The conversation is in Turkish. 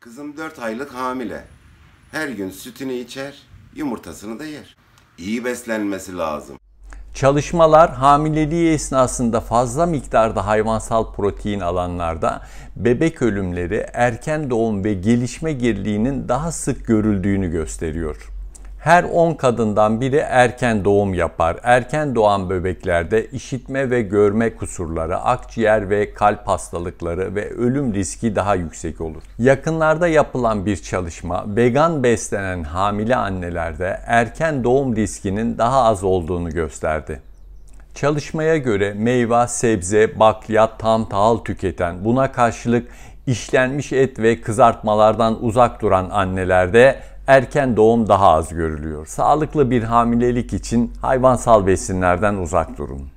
Kızım dört aylık hamile. Her gün sütünü içer, yumurtasını da yer. İyi beslenmesi lazım. Çalışmalar hamileliği esnasında fazla miktarda hayvansal protein alanlarda bebek ölümleri, erken doğum ve gelişme geriliğinin daha sık görüldüğünü gösteriyor her 10 kadından biri erken doğum yapar. Erken doğan bebeklerde işitme ve görme kusurları, akciğer ve kalp hastalıkları ve ölüm riski daha yüksek olur. Yakınlarda yapılan bir çalışma vegan beslenen hamile annelerde erken doğum riskinin daha az olduğunu gösterdi. Çalışmaya göre meyve, sebze, bakliyat, tam tahıl tüketen, buna karşılık işlenmiş et ve kızartmalardan uzak duran annelerde erken doğum daha az görülüyor. Sağlıklı bir hamilelik için hayvansal besinlerden uzak durun.